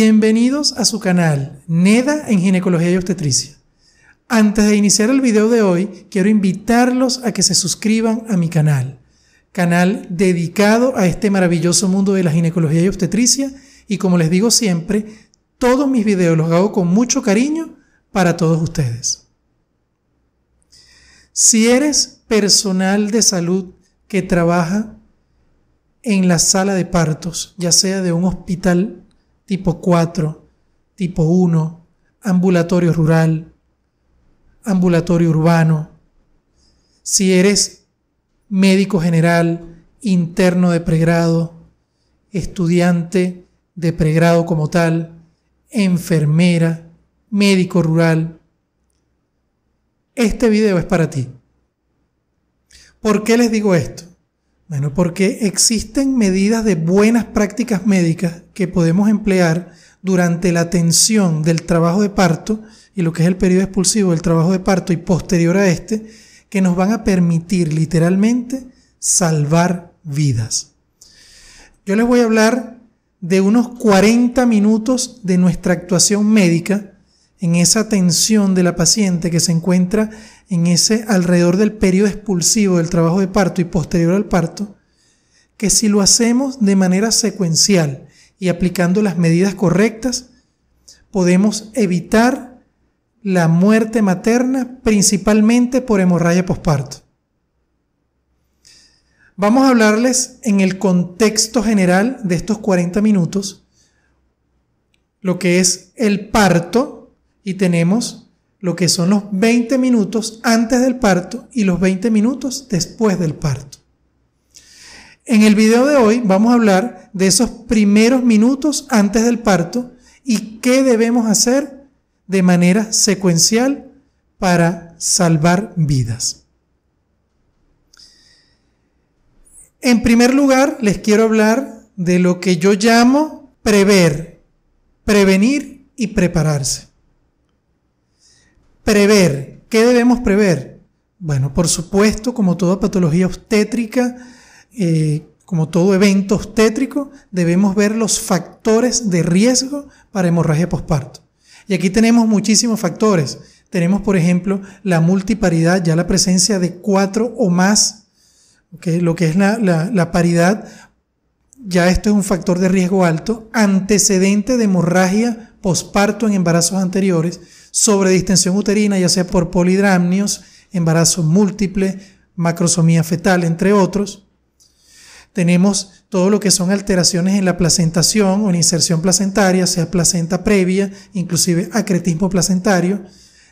Bienvenidos a su canal NEDA en Ginecología y Obstetricia. Antes de iniciar el video de hoy, quiero invitarlos a que se suscriban a mi canal, canal dedicado a este maravilloso mundo de la ginecología y obstetricia y como les digo siempre, todos mis videos los hago con mucho cariño para todos ustedes. Si eres personal de salud que trabaja en la sala de partos, ya sea de un hospital tipo 4, tipo 1, ambulatorio rural, ambulatorio urbano. Si eres médico general, interno de pregrado, estudiante de pregrado como tal, enfermera, médico rural, este video es para ti. ¿Por qué les digo esto? Bueno, porque existen medidas de buenas prácticas médicas que podemos emplear durante la atención del trabajo de parto y lo que es el periodo expulsivo del trabajo de parto y posterior a este, que nos van a permitir literalmente salvar vidas. Yo les voy a hablar de unos 40 minutos de nuestra actuación médica en esa tensión de la paciente que se encuentra en ese alrededor del periodo expulsivo del trabajo de parto y posterior al parto, que si lo hacemos de manera secuencial y aplicando las medidas correctas, podemos evitar la muerte materna principalmente por hemorragia posparto. Vamos a hablarles en el contexto general de estos 40 minutos lo que es el parto, y tenemos lo que son los 20 minutos antes del parto y los 20 minutos después del parto. En el video de hoy vamos a hablar de esos primeros minutos antes del parto y qué debemos hacer de manera secuencial para salvar vidas. En primer lugar, les quiero hablar de lo que yo llamo prever, prevenir y prepararse. Prever. ¿Qué debemos prever? Bueno, por supuesto, como toda patología obstétrica, eh, como todo evento obstétrico, debemos ver los factores de riesgo para hemorragia posparto. Y aquí tenemos muchísimos factores. Tenemos, por ejemplo, la multiparidad, ya la presencia de cuatro o más, lo que es la, la paridad, ya esto es un factor de riesgo alto, antecedente de hemorragia posparto en embarazos anteriores, sobredistensión uterina, ya sea por polidramnios, embarazo múltiple, macrosomía fetal, entre otros. Tenemos todo lo que son alteraciones en la placentación o en inserción placentaria, sea placenta previa, inclusive acretismo placentario,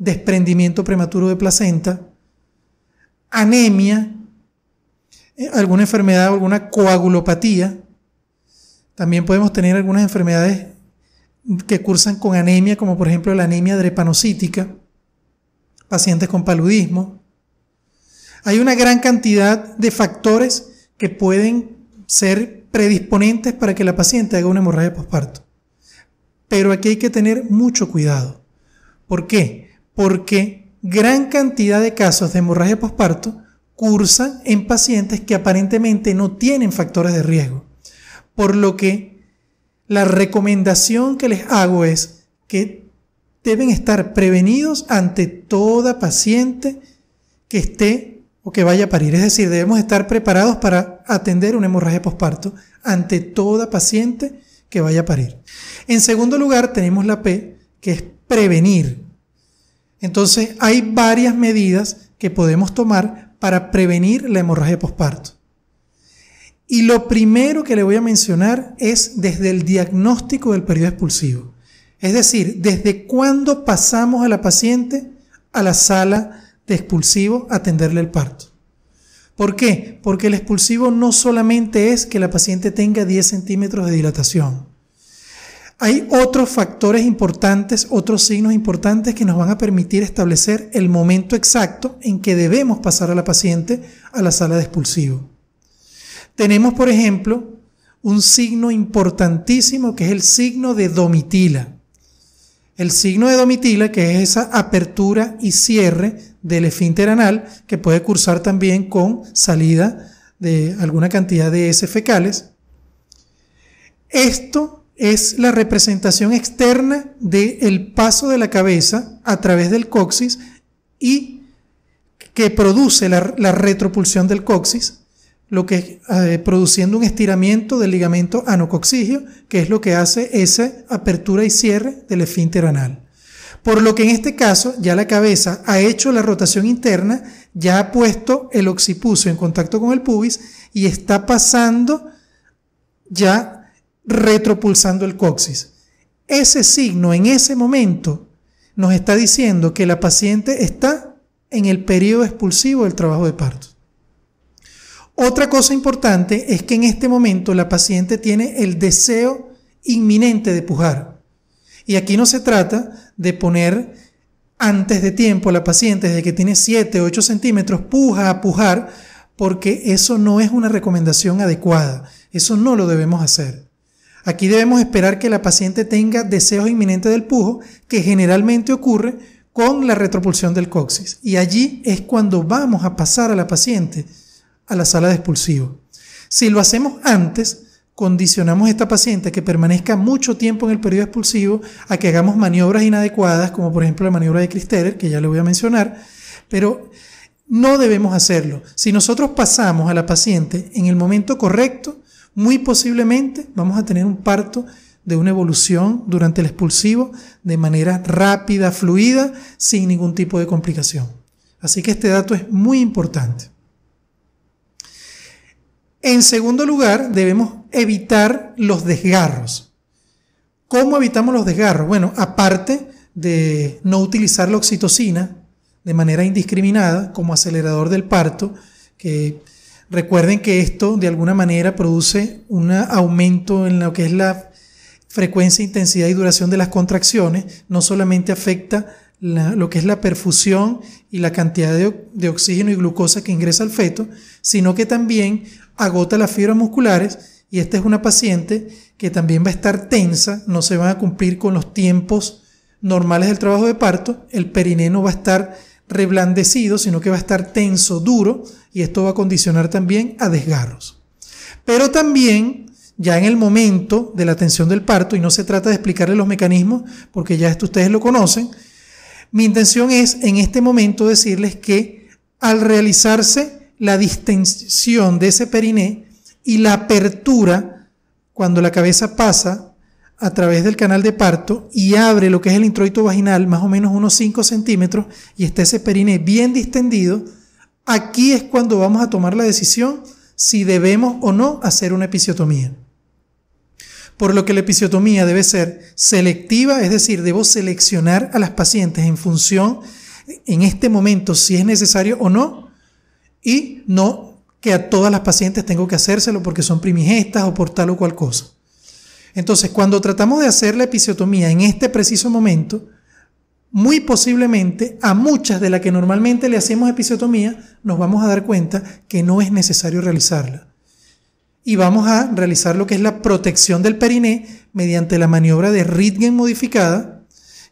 desprendimiento prematuro de placenta, anemia, eh, alguna enfermedad o alguna coagulopatía. También podemos tener algunas enfermedades que cursan con anemia, como por ejemplo la anemia drepanocítica, pacientes con paludismo. Hay una gran cantidad de factores que pueden ser predisponentes para que la paciente haga una hemorragia posparto. Pero aquí hay que tener mucho cuidado. ¿Por qué? Porque gran cantidad de casos de hemorragia posparto cursan en pacientes que aparentemente no tienen factores de riesgo, por lo que la recomendación que les hago es que deben estar prevenidos ante toda paciente que esté o que vaya a parir. Es decir, debemos estar preparados para atender una hemorragia posparto ante toda paciente que vaya a parir. En segundo lugar, tenemos la P, que es prevenir. Entonces, hay varias medidas que podemos tomar para prevenir la hemorragia posparto. Y lo primero que le voy a mencionar es desde el diagnóstico del periodo expulsivo. Es decir, desde cuándo pasamos a la paciente a la sala de expulsivo a atenderle el parto. ¿Por qué? Porque el expulsivo no solamente es que la paciente tenga 10 centímetros de dilatación. Hay otros factores importantes, otros signos importantes que nos van a permitir establecer el momento exacto en que debemos pasar a la paciente a la sala de expulsivo. Tenemos, por ejemplo, un signo importantísimo que es el signo de Domitila. El signo de Domitila, que es esa apertura y cierre del esfínter anal, que puede cursar también con salida de alguna cantidad de heces fecales. Esto es la representación externa del paso de la cabeza a través del coxis y que produce la, la retropulsión del coxis lo que es eh, produciendo un estiramiento del ligamento anocoxigio, que es lo que hace esa apertura y cierre del esfínter anal. Por lo que en este caso ya la cabeza ha hecho la rotación interna, ya ha puesto el occipucio en contacto con el pubis y está pasando ya retropulsando el coxis. Ese signo en ese momento nos está diciendo que la paciente está en el periodo expulsivo del trabajo de parto. Otra cosa importante es que en este momento la paciente tiene el deseo inminente de pujar. Y aquí no se trata de poner antes de tiempo a la paciente, desde que tiene 7, 8 centímetros, puja a pujar, porque eso no es una recomendación adecuada. Eso no lo debemos hacer. Aquí debemos esperar que la paciente tenga deseos inminentes del pujo, que generalmente ocurre con la retropulsión del coxis. Y allí es cuando vamos a pasar a la paciente a la sala de expulsivo. Si lo hacemos antes, condicionamos a esta paciente a que permanezca mucho tiempo en el periodo expulsivo, a que hagamos maniobras inadecuadas, como por ejemplo la maniobra de Kristerer, que ya le voy a mencionar, pero no debemos hacerlo. Si nosotros pasamos a la paciente en el momento correcto, muy posiblemente vamos a tener un parto de una evolución durante el expulsivo de manera rápida, fluida, sin ningún tipo de complicación. Así que este dato es muy importante. En segundo lugar, debemos evitar los desgarros. ¿Cómo evitamos los desgarros? Bueno, aparte de no utilizar la oxitocina de manera indiscriminada como acelerador del parto, que recuerden que esto de alguna manera produce un aumento en lo que es la frecuencia, intensidad y duración de las contracciones, no solamente afecta lo que es la perfusión y la cantidad de, oxígeno y glucosa que ingresa al feto, sino que también agota las fibras musculares y esta es una paciente que también va a estar tensa, no se van a cumplir con los tiempos normales del trabajo de parto, el periné no va a estar reblandecido, sino que va a estar tenso, duro, y esto va a condicionar también a desgarros. Pero también ya en el momento de la tensión del parto, y no se trata de explicarle los mecanismos, porque ya esto ustedes lo conocen, mi intención es en este momento decirles que al realizarse la distensión de ese periné y la apertura cuando la cabeza pasa a través del canal de parto y abre lo que es el introito vaginal, más o menos unos 5 centímetros, y está ese periné bien distendido, aquí es cuando vamos a tomar la decisión si debemos o no hacer una episiotomía. Por lo que la episiotomía debe ser selectiva, es decir, debo seleccionar a las pacientes en función, en este momento, si es necesario o no, y no que a todas las pacientes tengo que hacérselo porque son primigestas o por tal o cual cosa. Entonces, cuando tratamos de hacer la episiotomía en este preciso momento, muy posiblemente a muchas de las que normalmente le hacemos episiotomía, nos vamos a dar cuenta que no es necesario realizarla. Y vamos a realizar lo que es la protección del periné mediante la maniobra de Ritgen modificada,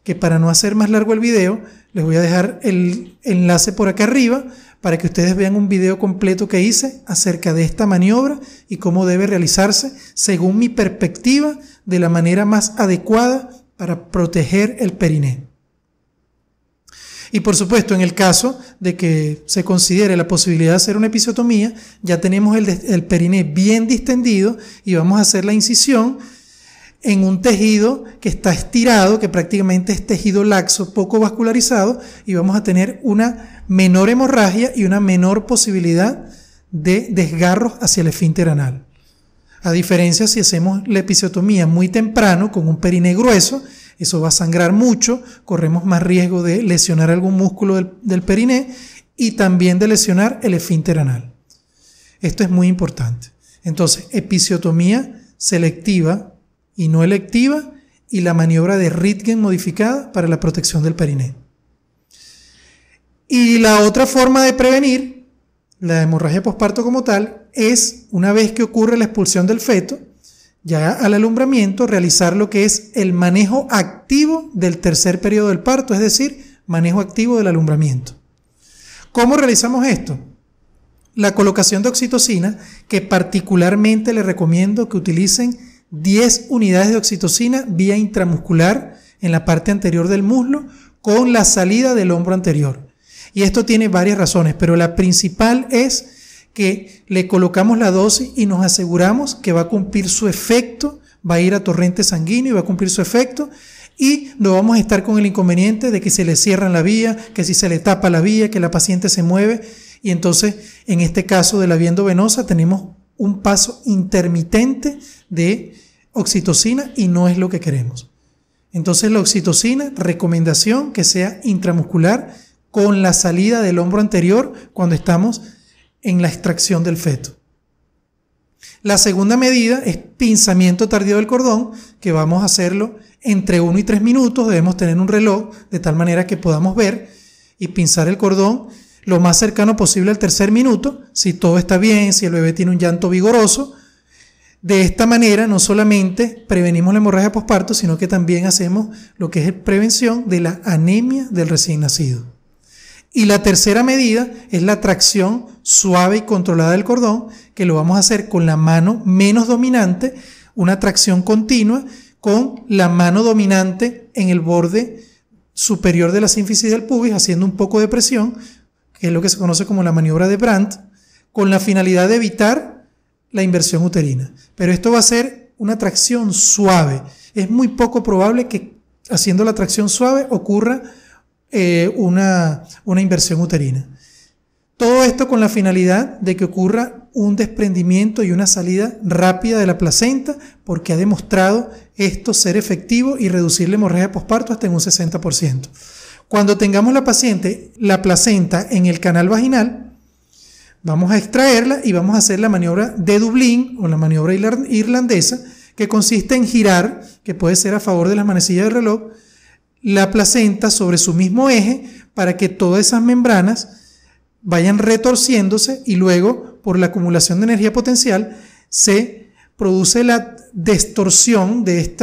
que para no hacer más largo el video, les voy a dejar el enlace por acá arriba para que ustedes vean un video completo que hice acerca de esta maniobra y cómo debe realizarse según mi perspectiva de la manera más adecuada para proteger el periné. Y por supuesto, en el caso de que se considere la posibilidad de hacer una episiotomía, ya tenemos el, el periné bien distendido y vamos a hacer la incisión en un tejido que está estirado, que prácticamente es tejido laxo, poco vascularizado, y vamos a tener una menor hemorragia y una menor posibilidad de desgarros hacia el esfínter anal. A diferencia si hacemos la episiotomía muy temprano con un perine grueso, eso va a sangrar mucho, corremos más riesgo de lesionar algún músculo del, del periné y también de lesionar el esfínter anal. Esto es muy importante. Entonces, episiotomía selectiva y no electiva y la maniobra de Ritgen modificada para la protección del periné. Y la otra forma de prevenir la hemorragia posparto como tal es, una vez que ocurre la expulsión del feto, ya al alumbramiento, realizar lo que es el manejo activo del tercer periodo del parto, es decir, manejo activo del alumbramiento. ¿Cómo realizamos esto? La colocación de oxitocina, que particularmente le recomiendo que utilicen 10 unidades de oxitocina vía intramuscular en la parte anterior del muslo con la salida del hombro anterior. Y esto tiene varias razones, pero la principal es que le colocamos la dosis y nos aseguramos que va a cumplir su efecto, va a ir a torrente sanguíneo y va a cumplir su efecto y no vamos a estar con el inconveniente de que se le cierran la vía, que si se le tapa la vía, que la paciente se mueve y entonces en este caso de la vía venosa tenemos un paso intermitente de oxitocina y no es lo que queremos. Entonces la oxitocina, recomendación que sea intramuscular con la salida del hombro anterior cuando estamos en la extracción del feto. La segunda medida es pinzamiento tardío del cordón, que vamos a hacerlo entre 1 y 3 minutos. Debemos tener un reloj de tal manera que podamos ver y pinzar el cordón lo más cercano posible al tercer minuto, si todo está bien, si el bebé tiene un llanto vigoroso. De esta manera no solamente prevenimos la hemorragia posparto, sino que también hacemos lo que es prevención de la anemia del recién nacido. Y la tercera medida es la tracción suave y controlada del cordón, que lo vamos a hacer con la mano menos dominante, una tracción continua con la mano dominante en el borde superior de la sínfisis del pubis, haciendo un poco de presión que es lo que se conoce como la maniobra de Brandt, con la finalidad de evitar la inversión uterina. Pero esto va a ser una tracción suave. Es muy poco probable que haciendo la tracción suave ocurra eh, una, una inversión uterina. Todo esto con la finalidad de que ocurra un desprendimiento y una salida rápida de la placenta, porque ha demostrado esto ser efectivo y reducir la hemorragia postparto hasta en un 60%. Cuando tengamos la paciente, la placenta en el canal vaginal, vamos a extraerla y vamos a hacer la maniobra de Dublín o la maniobra irlandesa, que consiste en girar, que puede ser a favor de las manecillas del reloj, la placenta sobre su mismo eje para que todas esas membranas vayan retorciéndose y luego, por la acumulación de energía potencial, se produce la distorsión de,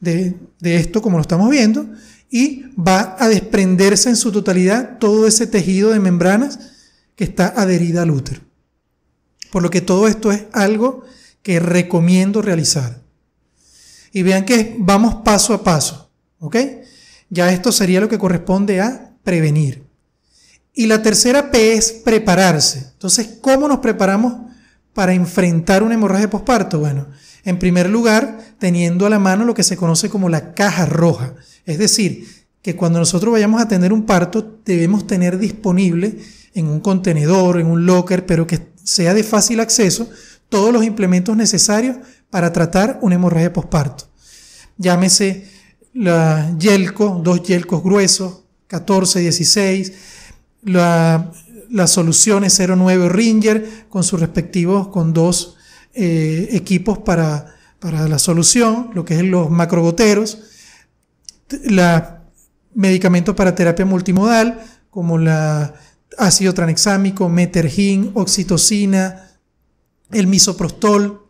de, de esto, como lo estamos viendo, y va a desprenderse en su totalidad todo ese tejido de membranas que está adherida al útero. Por lo que todo esto es algo que recomiendo realizar. Y vean que vamos paso a paso, ¿ok? Ya esto sería lo que corresponde a prevenir. Y la tercera P es prepararse. Entonces, ¿cómo nos preparamos para enfrentar una hemorragia posparto? Bueno, en primer lugar, teniendo a la mano lo que se conoce como la caja roja. Es decir, que cuando nosotros vayamos a tener un parto, debemos tener disponible en un contenedor, en un locker, pero que sea de fácil acceso, todos los implementos necesarios para tratar una hemorragia posparto. Llámese la yelco, dos yelcos gruesos, 14, 16, las soluciones 09 o Ringer con sus respectivos, con dos eh, equipos para, la solución, lo que es los macrogoteros, medicamentos para terapia multimodal, como la ácido tranexámico, metergin, oxitocina, el misoprostol,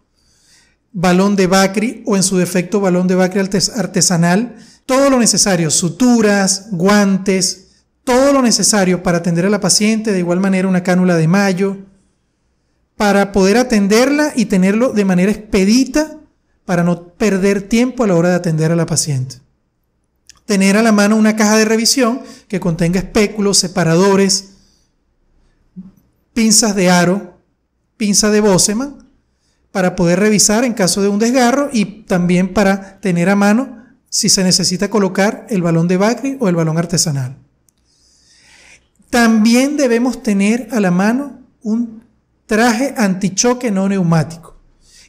balón de Bacri o en su defecto balón de Bacri artesanal, todo lo necesario, suturas, guantes, todo lo necesario para atender a la paciente, de igual manera una cánula de mayo, para poder atenderla y tenerlo de manera expedita para no perder tiempo a la hora de atender a la paciente. Tener a la mano una caja de revisión que contenga espéculos, separadores, pinzas de aro, pinza de Boseman, para poder revisar en caso de un desgarro y también para tener a mano si se necesita colocar el balón de Bacri o el balón artesanal. También debemos tener a la mano un traje antichoque no neumático.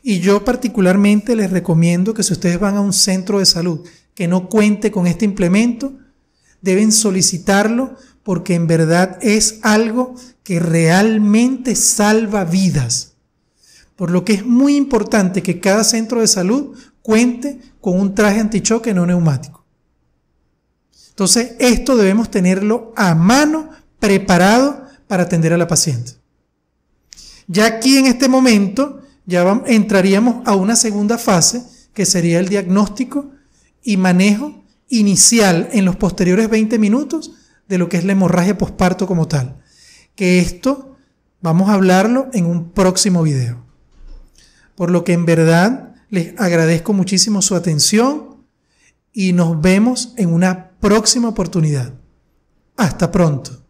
Y yo particularmente les recomiendo que si ustedes van a un centro de salud que no cuente con este implemento, deben solicitarlo porque en verdad es algo que realmente salva vidas. Por lo que es muy importante que cada centro de salud cuente con un traje antichoque no neumático. Entonces, esto debemos tenerlo a mano, preparado para atender a la paciente. Ya aquí en este momento ya entraríamos a una segunda fase que sería el diagnóstico y manejo inicial en los posteriores 20 minutos de lo que es la hemorragia posparto como tal. Que esto vamos a hablarlo en un próximo video. Por lo que en verdad les agradezco muchísimo su atención y nos vemos en una próxima oportunidad. Hasta pronto.